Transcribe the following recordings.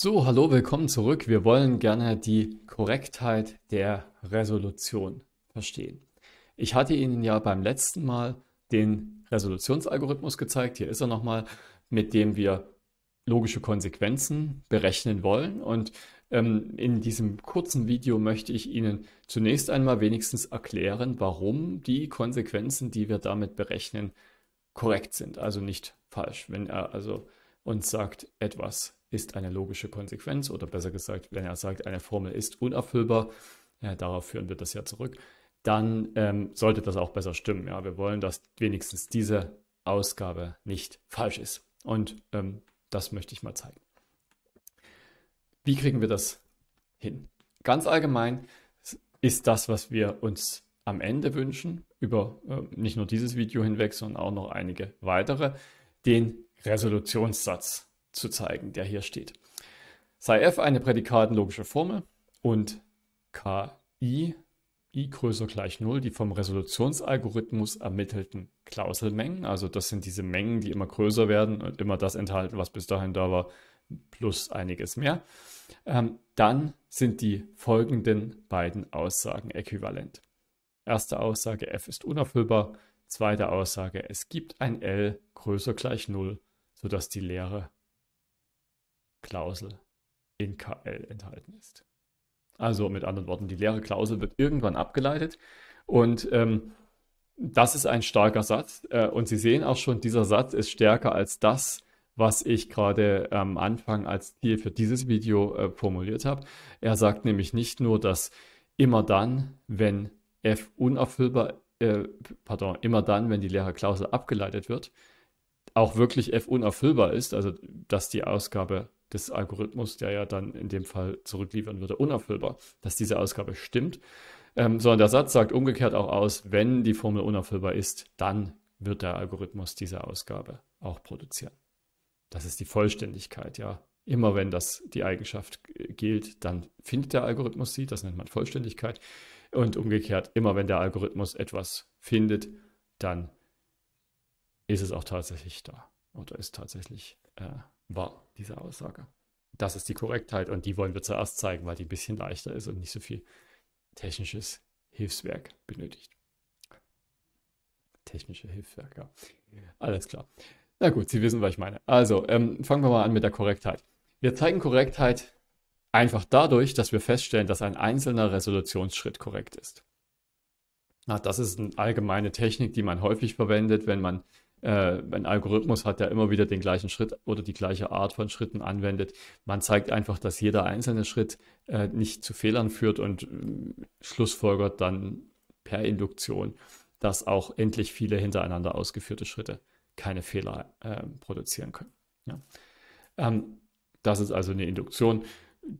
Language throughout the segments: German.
So, hallo, willkommen zurück. Wir wollen gerne die Korrektheit der Resolution verstehen. Ich hatte Ihnen ja beim letzten Mal den Resolutionsalgorithmus gezeigt. Hier ist er nochmal, mit dem wir logische Konsequenzen berechnen wollen. Und ähm, in diesem kurzen Video möchte ich Ihnen zunächst einmal wenigstens erklären, warum die Konsequenzen, die wir damit berechnen, korrekt sind, also nicht falsch. Wenn er also uns sagt, etwas ist eine logische Konsequenz oder besser gesagt, wenn er sagt, eine Formel ist unerfüllbar, ja, darauf führen wir das ja zurück, dann ähm, sollte das auch besser stimmen. Ja, wir wollen, dass wenigstens diese Ausgabe nicht falsch ist. Und ähm, das möchte ich mal zeigen. Wie kriegen wir das hin? Ganz allgemein ist das, was wir uns am Ende wünschen, über äh, nicht nur dieses Video hinweg, sondern auch noch einige weitere, den Resolutionssatz zu zeigen, der hier steht. Sei f eine prädikatenlogische Formel und ki i größer gleich 0 die vom Resolutionsalgorithmus ermittelten Klauselmengen, also das sind diese Mengen, die immer größer werden und immer das enthalten, was bis dahin da war, plus einiges mehr, ähm, dann sind die folgenden beiden Aussagen äquivalent. Erste Aussage f ist unerfüllbar, zweite Aussage es gibt ein L größer gleich 0, sodass die Lehre Klausel in KL enthalten ist. Also mit anderen Worten, die leere Klausel wird irgendwann abgeleitet und ähm, das ist ein starker Satz äh, und Sie sehen auch schon, dieser Satz ist stärker als das, was ich gerade am Anfang als Ziel für dieses Video äh, formuliert habe. Er sagt nämlich nicht nur, dass immer dann, wenn f unerfüllbar, äh, pardon, immer dann, wenn die leere Klausel abgeleitet wird, auch wirklich f unerfüllbar ist, also dass die Ausgabe des Algorithmus, der ja dann in dem Fall zurückliefern würde, unerfüllbar, dass diese Ausgabe stimmt. Ähm, sondern der Satz sagt umgekehrt auch aus, wenn die Formel unerfüllbar ist, dann wird der Algorithmus diese Ausgabe auch produzieren. Das ist die Vollständigkeit, ja. Immer wenn das die Eigenschaft gilt, dann findet der Algorithmus sie, das nennt man Vollständigkeit. Und umgekehrt, immer wenn der Algorithmus etwas findet, dann ist es auch tatsächlich da oder ist tatsächlich äh, war diese Aussage. Das ist die Korrektheit und die wollen wir zuerst zeigen, weil die ein bisschen leichter ist und nicht so viel technisches Hilfswerk benötigt. Technische Hilfswerk, ja. Alles klar. Na gut, Sie wissen, was ich meine. Also, ähm, fangen wir mal an mit der Korrektheit. Wir zeigen Korrektheit einfach dadurch, dass wir feststellen, dass ein einzelner Resolutionsschritt korrekt ist. Ach, das ist eine allgemeine Technik, die man häufig verwendet, wenn man äh, ein Algorithmus hat, der immer wieder den gleichen Schritt oder die gleiche Art von Schritten anwendet. Man zeigt einfach, dass jeder einzelne Schritt äh, nicht zu Fehlern führt und äh, schlussfolgert dann per Induktion, dass auch endlich viele hintereinander ausgeführte Schritte keine Fehler äh, produzieren können. Ja. Ähm, das ist also eine Induktion,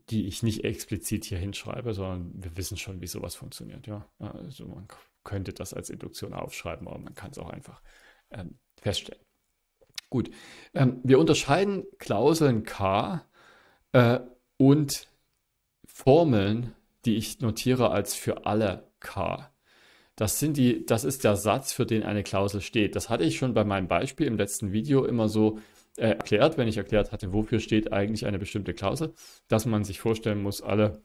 die ich nicht explizit hier hinschreibe, sondern wir wissen schon, wie sowas funktioniert. Ja? Also man könnte das als Induktion aufschreiben, aber man kann es auch einfach ähm, feststellen. Gut, ähm, wir unterscheiden Klauseln K äh, und Formeln, die ich notiere als für alle K. Das, sind die, das ist der Satz, für den eine Klausel steht. Das hatte ich schon bei meinem Beispiel im letzten Video immer so äh, erklärt, wenn ich erklärt hatte, wofür steht eigentlich eine bestimmte Klausel, dass man sich vorstellen muss, alle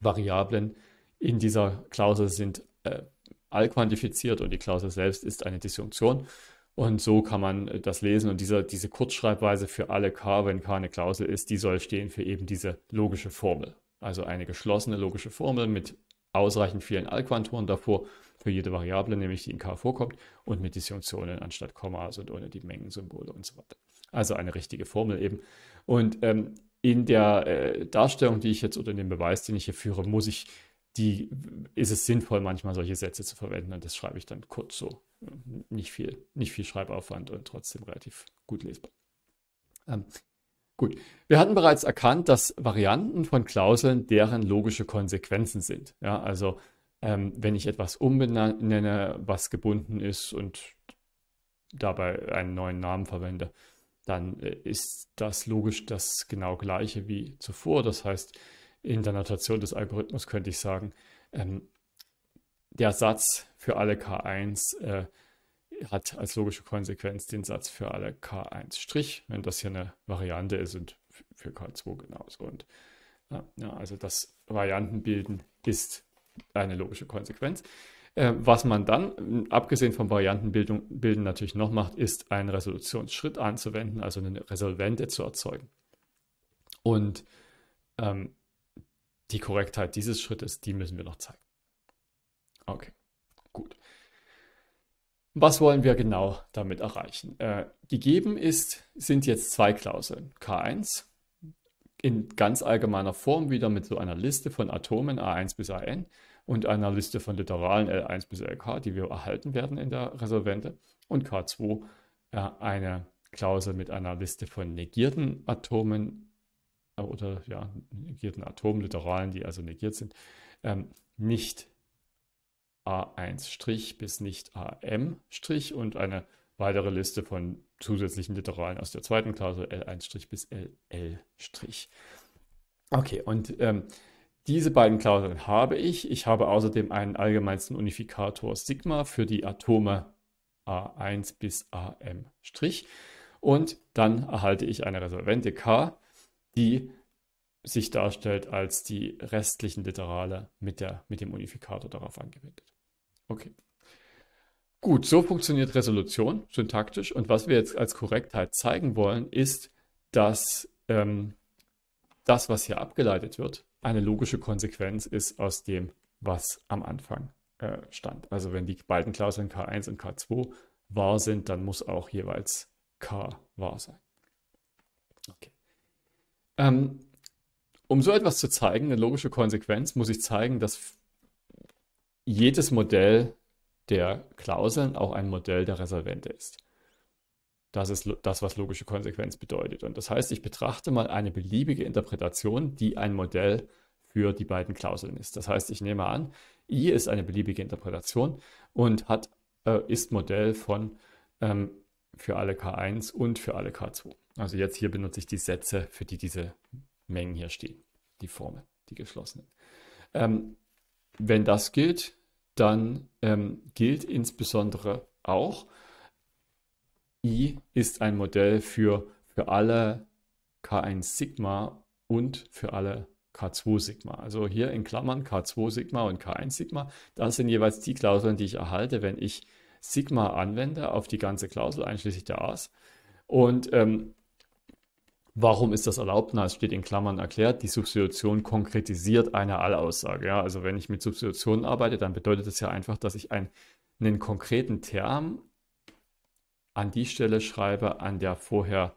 Variablen in dieser Klausel sind äh, allquantifiziert und die Klausel selbst ist eine Disjunktion. Und so kann man äh, das lesen. Und dieser, diese Kurzschreibweise für alle K, wenn K eine Klausel ist, die soll stehen für eben diese logische Formel. Also eine geschlossene logische Formel mit ausreichend vielen Allquantoren davor für jede Variable, nämlich die in K vorkommt, und mit Disjunktionen anstatt Kommas und ohne die Mengensymbole und so weiter. Also eine richtige Formel eben. Und ähm, in der äh, Darstellung, die ich jetzt oder in dem Beweis, den ich hier führe, muss ich die ist es sinnvoll, manchmal solche Sätze zu verwenden und das schreibe ich dann kurz so. Nicht viel, nicht viel Schreibaufwand und trotzdem relativ gut lesbar. Ähm, gut, wir hatten bereits erkannt, dass Varianten von Klauseln deren logische Konsequenzen sind. Ja, also ähm, wenn ich etwas umbenenne, was gebunden ist und dabei einen neuen Namen verwende, dann äh, ist das logisch das genau gleiche wie zuvor. Das heißt, in der Notation des Algorithmus könnte ich sagen, ähm, der Satz für alle K1 äh, hat als logische Konsequenz den Satz für alle K1 wenn das hier eine Variante ist und für K2 genauso. Und äh, ja, also das Variantenbilden ist eine logische Konsequenz. Äh, was man dann, abgesehen vom Variantenbilden natürlich noch macht, ist einen Resolutionsschritt anzuwenden, also eine Resolvente zu erzeugen. Und ähm, die Korrektheit dieses Schrittes, die müssen wir noch zeigen. Okay, gut. Was wollen wir genau damit erreichen? Äh, gegeben ist, sind jetzt zwei Klauseln. K1 in ganz allgemeiner Form wieder mit so einer Liste von Atomen A1 bis AN und einer Liste von Literalen L1 bis LK, die wir erhalten werden in der Resolvente. Und K2 äh, eine Klausel mit einer Liste von negierten Atomen oder ja, negierten Atomliteralen, die also negiert sind, ähm, nicht A1' bis nicht AM' und eine weitere Liste von zusätzlichen Literalen aus der zweiten Klasse L1' bis LL'. Okay, und ähm, diese beiden Klauseln habe ich. Ich habe außerdem einen allgemeinsten Unifikator Sigma für die Atome A1 bis AM'. Und dann erhalte ich eine Resolvente K die sich darstellt als die restlichen Literale mit, der, mit dem Unifikator darauf angewendet. Okay. Gut, so funktioniert Resolution syntaktisch. Und was wir jetzt als Korrektheit zeigen wollen, ist, dass ähm, das, was hier abgeleitet wird, eine logische Konsequenz ist aus dem, was am Anfang äh, stand. Also wenn die beiden Klauseln K1 und K2 wahr sind, dann muss auch jeweils K wahr sein. Okay. Ähm, um so etwas zu zeigen, eine logische Konsequenz, muss ich zeigen, dass jedes Modell der Klauseln auch ein Modell der Reservente ist. Das ist das, was logische Konsequenz bedeutet. Und das heißt, ich betrachte mal eine beliebige Interpretation, die ein Modell für die beiden Klauseln ist. Das heißt, ich nehme an, i ist eine beliebige Interpretation und hat, äh, ist Modell von ähm, für alle K1 und für alle K2. Also jetzt hier benutze ich die Sätze, für die diese Mengen hier stehen, die Formel, die geschlossenen. Ähm, wenn das gilt, dann ähm, gilt insbesondere auch, I ist ein Modell für, für alle K1 Sigma und für alle K2 Sigma. Also hier in Klammern K2 Sigma und K1 Sigma, das sind jeweils die Klauseln, die ich erhalte, wenn ich Sigma anwende auf die ganze Klausel einschließlich der A's. Und ähm, Warum ist das erlaubt? Na, es steht in Klammern erklärt, die Substitution konkretisiert eine Allaussage. Ja, also wenn ich mit Substitutionen arbeite, dann bedeutet das ja einfach, dass ich einen, einen konkreten Term an die Stelle schreibe, an der vorher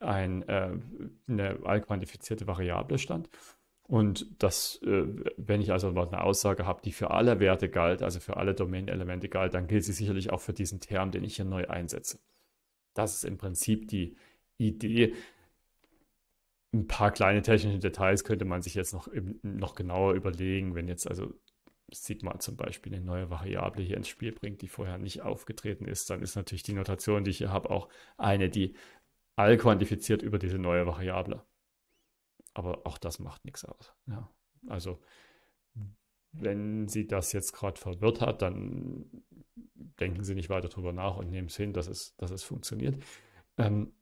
ein, äh, eine allquantifizierte Variable stand. Und das, äh, wenn ich also eine Aussage habe, die für alle Werte galt, also für alle Domain-Elemente galt, dann gilt sie sicherlich auch für diesen Term, den ich hier neu einsetze. Das ist im Prinzip die Idee ein paar kleine technische Details könnte man sich jetzt noch, noch genauer überlegen, wenn jetzt also Sigma zum Beispiel eine neue Variable hier ins Spiel bringt, die vorher nicht aufgetreten ist, dann ist natürlich die Notation, die ich hier habe, auch eine, die all quantifiziert über diese neue Variable. Aber auch das macht nichts aus. Ja. Also wenn Sie das jetzt gerade verwirrt hat, dann denken Sie nicht weiter drüber nach und nehmen es hin, dass es, dass es funktioniert. Ähm,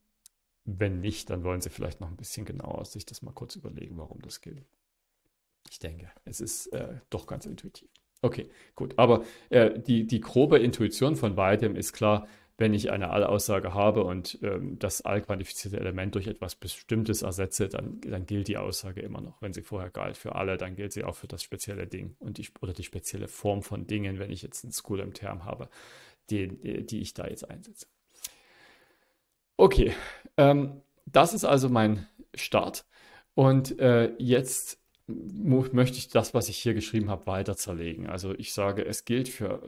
wenn nicht, dann wollen sie vielleicht noch ein bisschen genauer sich das mal kurz überlegen, warum das gilt. Ich denke, es ist äh, doch ganz intuitiv. Okay, gut. Aber äh, die, die grobe Intuition von weitem ist klar, wenn ich eine Allaussage habe und ähm, das allquantifizierte Element durch etwas Bestimmtes ersetze, dann, dann gilt die Aussage immer noch. Wenn sie vorher galt für alle, dann gilt sie auch für das spezielle Ding und die, oder die spezielle Form von Dingen, wenn ich jetzt einen School im Term habe, die, äh, die ich da jetzt einsetze. Okay, ähm, das ist also mein Start. Und äh, jetzt möchte ich das, was ich hier geschrieben habe, weiter zerlegen. Also ich sage, es gilt für,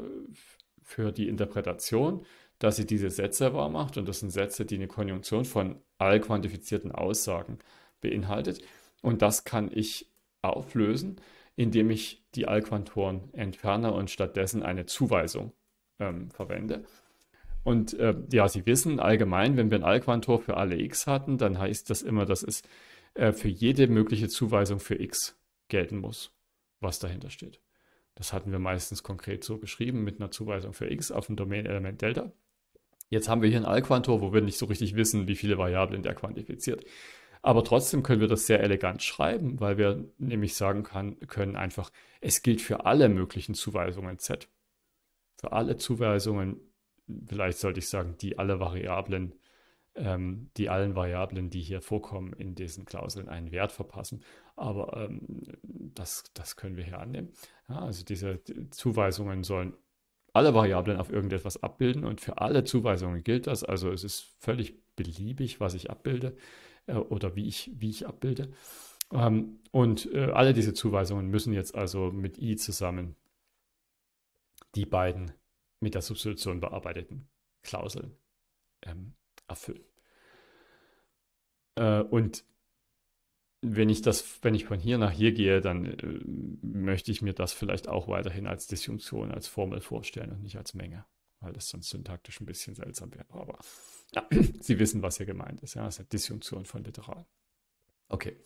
für die Interpretation, dass sie diese Sätze wahr macht. Und das sind Sätze, die eine Konjunktion von all quantifizierten Aussagen beinhaltet. Und das kann ich auflösen, indem ich die Allquantoren entferne und stattdessen eine Zuweisung ähm, verwende. Und äh, ja, Sie wissen allgemein, wenn wir ein Allquantor für alle x hatten, dann heißt das immer, dass es äh, für jede mögliche Zuweisung für x gelten muss, was dahinter steht. Das hatten wir meistens konkret so geschrieben mit einer Zuweisung für x auf dem Domain-Element Delta. Jetzt haben wir hier ein Allquantor, wo wir nicht so richtig wissen, wie viele Variablen der quantifiziert. Aber trotzdem können wir das sehr elegant schreiben, weil wir nämlich sagen kann, können einfach, es gilt für alle möglichen Zuweisungen z. Für alle Zuweisungen vielleicht sollte ich sagen, die alle Variablen, ähm, die allen Variablen, die hier vorkommen, in diesen Klauseln einen Wert verpassen. Aber ähm, das, das können wir hier annehmen. Ja, also diese Zuweisungen sollen alle Variablen auf irgendetwas abbilden und für alle Zuweisungen gilt das. Also es ist völlig beliebig, was ich abbilde äh, oder wie ich, wie ich abbilde. Ähm, und äh, alle diese Zuweisungen müssen jetzt also mit i zusammen die beiden mit der Substitution bearbeiteten Klauseln ähm, erfüllen. Äh, und wenn ich das, wenn ich von hier nach hier gehe, dann äh, möchte ich mir das vielleicht auch weiterhin als Disjunktion, als Formel vorstellen und nicht als Menge, weil das sonst syntaktisch ein bisschen seltsam wäre. Aber ja, Sie wissen, was hier gemeint ist. Ja, das ist eine Disjunktion von Literal. Okay,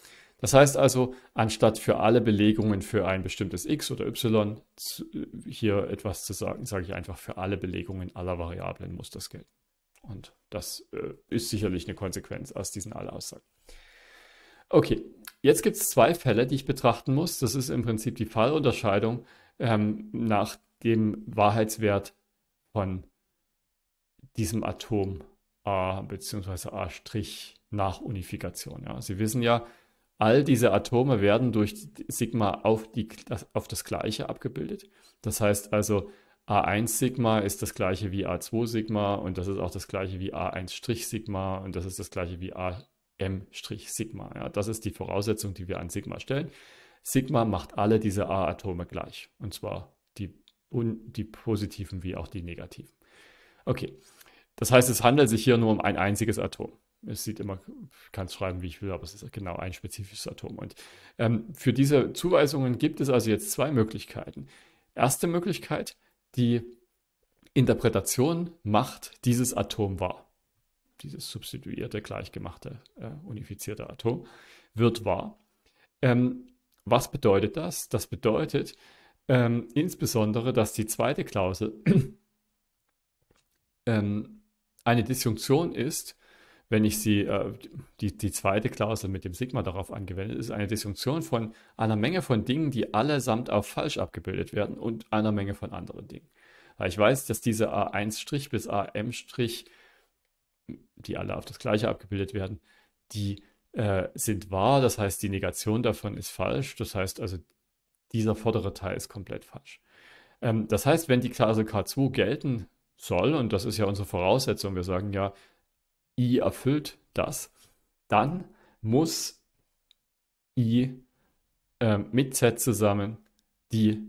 das heißt also, anstatt für alle Belegungen für ein bestimmtes x oder y hier etwas zu sagen, sage ich einfach, für alle Belegungen aller Variablen muss das gelten. Und das äh, ist sicherlich eine Konsequenz aus diesen alle Aussagen. Okay, jetzt gibt es zwei Fälle, die ich betrachten muss. Das ist im Prinzip die Fallunterscheidung ähm, nach dem Wahrheitswert von diesem Atom A bzw. A' nach Unifikation. Ja. Sie wissen ja, All diese Atome werden durch Sigma auf, die, auf das Gleiche abgebildet. Das heißt also, A1 Sigma ist das gleiche wie A2 Sigma und das ist auch das gleiche wie A1 Sigma und das ist das gleiche wie AM Sigma. Ja, das ist die Voraussetzung, die wir an Sigma stellen. Sigma macht alle diese A-Atome gleich und zwar die, die positiven wie auch die negativen. Okay, das heißt, es handelt sich hier nur um ein einziges Atom es sieht immer, ich kann es schreiben, wie ich will, aber es ist genau ein spezifisches Atom. Und ähm, für diese Zuweisungen gibt es also jetzt zwei Möglichkeiten. Erste Möglichkeit, die Interpretation macht dieses Atom wahr. Dieses substituierte, gleichgemachte, äh, unifizierte Atom wird wahr. Ähm, was bedeutet das? Das bedeutet ähm, insbesondere, dass die zweite Klausel ähm, eine Disjunktion ist, wenn ich sie, äh, die, die zweite Klausel mit dem Sigma darauf angewendet, ist eine Disjunktion von einer Menge von Dingen, die allesamt auf falsch abgebildet werden und einer Menge von anderen Dingen. Weil Ich weiß, dass diese A1' bis AM', die alle auf das gleiche abgebildet werden, die äh, sind wahr, das heißt, die Negation davon ist falsch, das heißt also, dieser vordere Teil ist komplett falsch. Ähm, das heißt, wenn die Klausel K2 gelten soll, und das ist ja unsere Voraussetzung, wir sagen ja, i erfüllt das, dann muss i äh, mit z zusammen die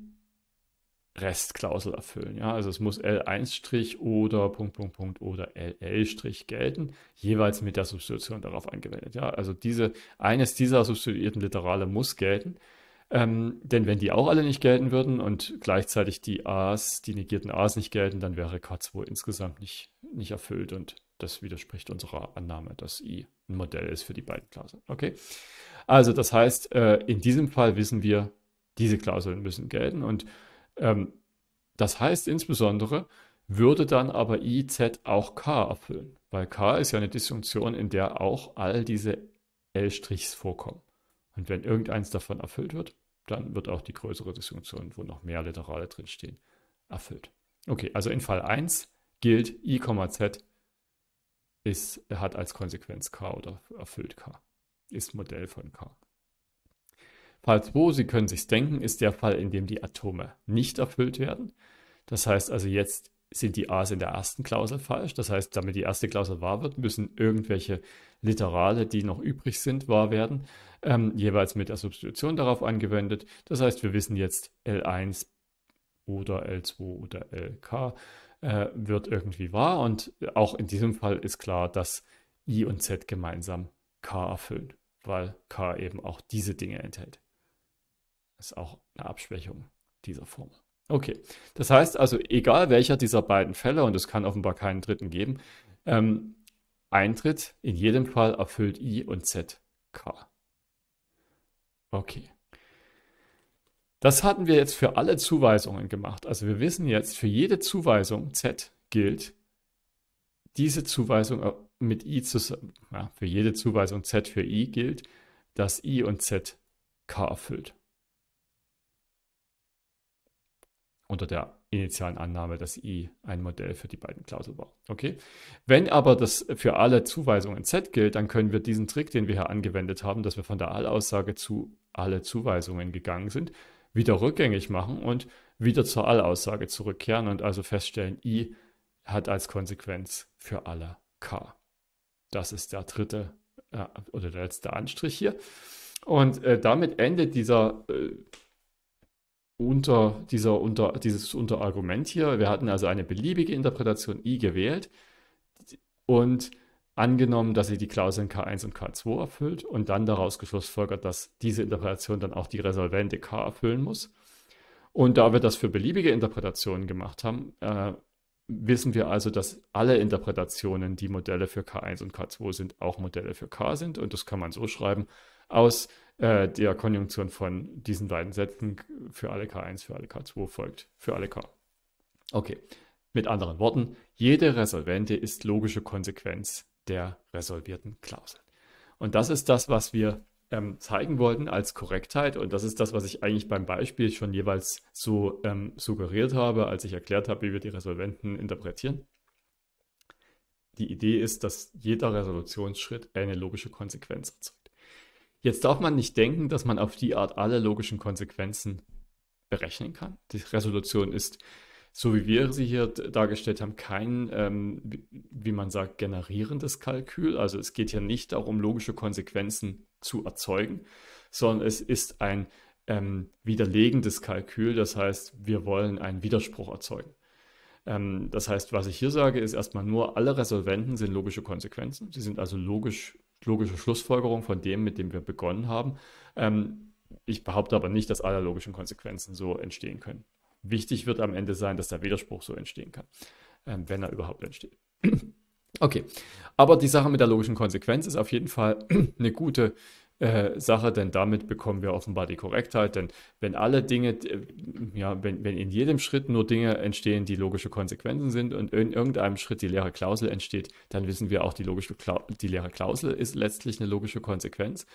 Restklausel erfüllen. Ja? Also es muss L1- oder Punkt, Punkt, Punkt oder LL- gelten, jeweils mit der Substitution darauf angewendet. Ja? Also diese, eines dieser substituierten Literale muss gelten. Ähm, denn wenn die auch alle nicht gelten würden und gleichzeitig die A's, die negierten A's nicht gelten, dann wäre K2 insgesamt nicht, nicht erfüllt und das widerspricht unserer Annahme, dass i ein Modell ist für die beiden Klauseln. Okay? Also das heißt, äh, in diesem Fall wissen wir, diese Klauseln müssen gelten. Und ähm, das heißt insbesondere, würde dann aber i, z auch k erfüllen, weil k ist ja eine Disjunktion, in der auch all diese L-Strichs vorkommen. Und wenn irgendeins davon erfüllt wird, dann wird auch die größere Disjunktion, wo noch mehr Literale drinstehen, erfüllt. Okay, also in Fall 1 gilt i, z ist, hat als Konsequenz K oder erfüllt K, ist Modell von K. Fall 2, Sie können sich denken, ist der Fall, in dem die Atome nicht erfüllt werden. Das heißt also, jetzt sind die A's in der ersten Klausel falsch. Das heißt, damit die erste Klausel wahr wird, müssen irgendwelche Literale, die noch übrig sind, wahr werden, ähm, jeweils mit der Substitution darauf angewendet. Das heißt, wir wissen jetzt L1 oder L2 oder LK äh, wird irgendwie wahr. Und auch in diesem Fall ist klar, dass I und Z gemeinsam K erfüllen, weil K eben auch diese Dinge enthält. Das Ist auch eine Abschwächung dieser Formel. Okay, das heißt also, egal welcher dieser beiden Fälle, und es kann offenbar keinen dritten geben, ähm, eintritt, in jedem Fall erfüllt I und Z K. Okay. Das hatten wir jetzt für alle Zuweisungen gemacht. Also wir wissen jetzt, für jede Zuweisung Z gilt, diese Zuweisung äh, mit i zusammen, ja, für jede Zuweisung Z für i gilt, dass i und Z K erfüllt. Unter der initialen Annahme, dass i ein Modell für die beiden Klauseln war. Okay? Wenn aber das für alle Zuweisungen Z gilt, dann können wir diesen Trick, den wir hier angewendet haben, dass wir von der Allaussage zu alle Zuweisungen gegangen sind, wieder rückgängig machen und wieder zur Allaussage zurückkehren und also feststellen, I hat als Konsequenz für alle K. Das ist der dritte äh, oder der letzte Anstrich hier. Und äh, damit endet dieser, äh, unter, dieser unter, dieses Unterargument hier. Wir hatten also eine beliebige Interpretation I gewählt und angenommen, dass sie die Klauseln K1 und K2 erfüllt und dann daraus geschlussfolgert, dass diese Interpretation dann auch die Resolvente K erfüllen muss. Und da wir das für beliebige Interpretationen gemacht haben, äh, wissen wir also, dass alle Interpretationen, die Modelle für K1 und K2 sind, auch Modelle für K sind. Und das kann man so schreiben, aus äh, der Konjunktion von diesen beiden Sätzen für alle K1, für alle K2 folgt, für alle K. Okay, mit anderen Worten, jede Resolvente ist logische Konsequenz der resolvierten Klausel. Und das ist das, was wir ähm, zeigen wollten als Korrektheit. Und das ist das, was ich eigentlich beim Beispiel schon jeweils so ähm, suggeriert habe, als ich erklärt habe, wie wir die Resolventen interpretieren. Die Idee ist, dass jeder Resolutionsschritt eine logische Konsequenz erzeugt. Jetzt darf man nicht denken, dass man auf die Art alle logischen Konsequenzen berechnen kann. Die Resolution ist so wie wir sie hier dargestellt haben, kein, ähm, wie man sagt, generierendes Kalkül. Also es geht hier nicht darum, logische Konsequenzen zu erzeugen, sondern es ist ein ähm, widerlegendes Kalkül. Das heißt, wir wollen einen Widerspruch erzeugen. Ähm, das heißt, was ich hier sage, ist erstmal nur, alle Resolventen sind logische Konsequenzen. Sie sind also logisch, logische Schlussfolgerungen von dem, mit dem wir begonnen haben. Ähm, ich behaupte aber nicht, dass alle logischen Konsequenzen so entstehen können. Wichtig wird am Ende sein, dass der Widerspruch so entstehen kann, ähm, wenn er überhaupt entsteht. okay, aber die Sache mit der logischen Konsequenz ist auf jeden Fall eine gute äh, Sache, denn damit bekommen wir offenbar die Korrektheit. Denn wenn alle Dinge, äh, ja, wenn, wenn in jedem Schritt nur Dinge entstehen, die logische Konsequenzen sind und in irgendeinem Schritt die leere Klausel entsteht, dann wissen wir auch, die, logische Kla die leere Klausel ist letztlich eine logische Konsequenz.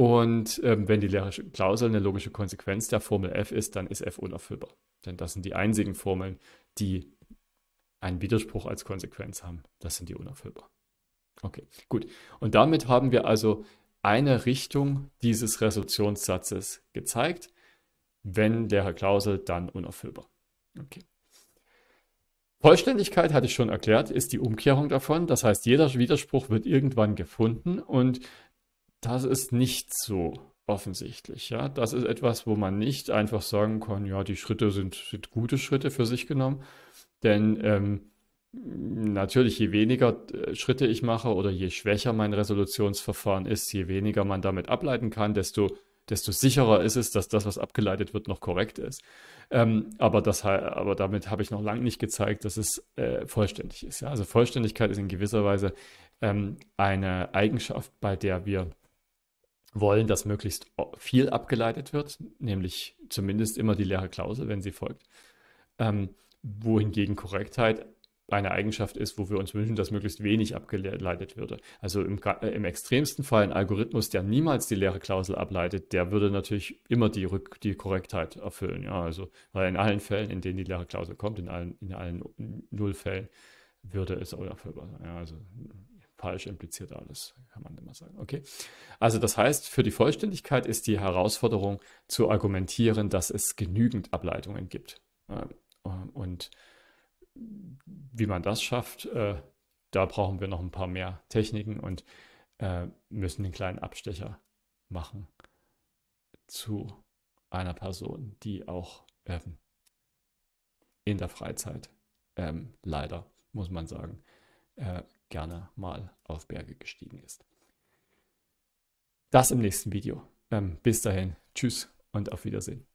Und ähm, wenn die leerische Klausel eine logische Konsequenz der Formel f ist, dann ist f unerfüllbar. Denn das sind die einzigen Formeln, die einen Widerspruch als Konsequenz haben. Das sind die unerfüllbar. Okay, gut. Und damit haben wir also eine Richtung dieses Resolutionssatzes gezeigt, wenn leere Klausel, dann unerfüllbar. Okay. Vollständigkeit hatte ich schon erklärt, ist die Umkehrung davon. Das heißt, jeder Widerspruch wird irgendwann gefunden und das ist nicht so offensichtlich. Ja, das ist etwas, wo man nicht einfach sagen kann, ja, die Schritte sind, sind gute Schritte für sich genommen, denn ähm, natürlich, je weniger äh, Schritte ich mache oder je schwächer mein Resolutionsverfahren ist, je weniger man damit ableiten kann, desto desto sicherer ist es, dass das, was abgeleitet wird, noch korrekt ist. Ähm, aber, das, aber damit habe ich noch lange nicht gezeigt, dass es äh, vollständig ist. Ja? Also Vollständigkeit ist in gewisser Weise ähm, eine Eigenschaft, bei der wir wollen, dass möglichst viel abgeleitet wird, nämlich zumindest immer die leere Klausel, wenn sie folgt. Ähm, wohingegen Korrektheit eine Eigenschaft ist, wo wir uns wünschen, dass möglichst wenig abgeleitet würde. Also im, äh, im, extremsten Fall ein Algorithmus, der niemals die leere Klausel ableitet, der würde natürlich immer die, Rück die Korrektheit erfüllen. Ja, also, weil in allen Fällen, in denen die leere Klausel kommt, in allen, in allen Nullfällen, würde es auch erfüllbar sein. Ja, also falsch impliziert alles, kann man immer sagen. Okay. Also das heißt, für die Vollständigkeit ist die Herausforderung zu argumentieren, dass es genügend Ableitungen gibt. Und wie man das schafft, äh, da brauchen wir noch ein paar mehr Techniken und äh, müssen den kleinen Abstecher machen zu einer Person, die auch ähm, in der Freizeit ähm, leider, muss man sagen, äh, gerne mal auf Berge gestiegen ist. Das im nächsten Video. Ähm, bis dahin, tschüss und auf Wiedersehen.